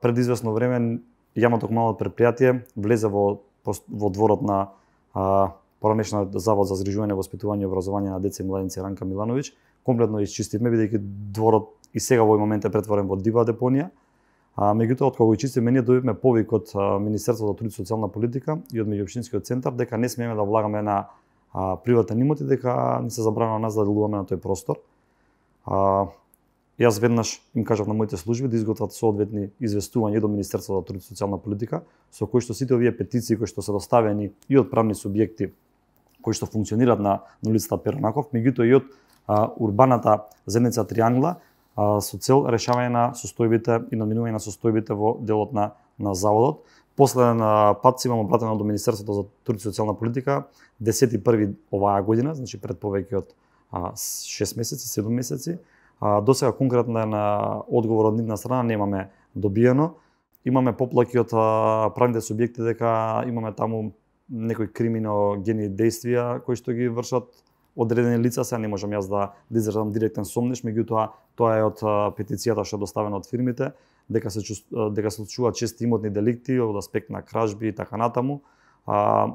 пред известно време јаматок малот предпријатие влезе во во дворот на а, поранешна завод за згрижување, воспитување и образование на деца и младенци Ранка Милановиќ. Комплетно изчистивме бидејќи дворот и сега во момент е претворен во дива депонија. А меѓутоа откако го чистиме, ние добивме повик од Министерството за труд и социјална политика и од меѓуопштинскиот центар дека не смееме да влагаме на а, приватен имот и дека не се забранува нас да делуваме на тој простор. А, Јас веднаш им кажав на моите служби да изготват соодветни известувања до Министерството за труд и социјална политика, со кои што сите овие петиции кои што се доставени и од правни субјекти кои што функционираат на, на улицата Пернаков, меѓутоа и од а, урбаната земница Триангла, а, со цел решавање на состојбите и надминување на состојбите во делот на, на заводот. Последен пат се имам обратено до Министерството за труд и социјална политика 10.1. оваа година, значи пред повеќе од 6 месеци, 7 месеци, А, до сега конкретно на одговор од нивна страна немаме добиено. Имаме поплаки од правните субјекти дека имаме таму некои криминогени действија кои што ги вршат одредени лица, се не можам јас да изразам директен сомнеш, меѓутоа тоа е од петицијата што е доставена од фирмите, дека се чувств, дека се случуваат чести имотни деликти од аспект на кражби и така натаму. А,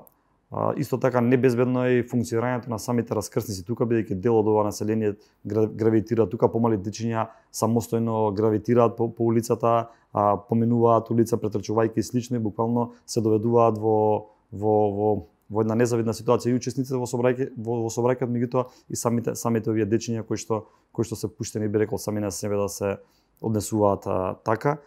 А, исто така небезбедно е и функционирањето на самите раскрсници тука бидејќи дел од ова население гравитира тука, помали дечиња самостојно гравитираат по, по улицата, а, поминуваат улица претрчувајќи и слично и буквално се доведуваат во во во во една незавидна ситуација и учесниците во собраќај во, во собраќајот меѓутоа и самите самите овие дечиња кои што кои што се пуштени би рекол сами на себе да се однесуваат а, така.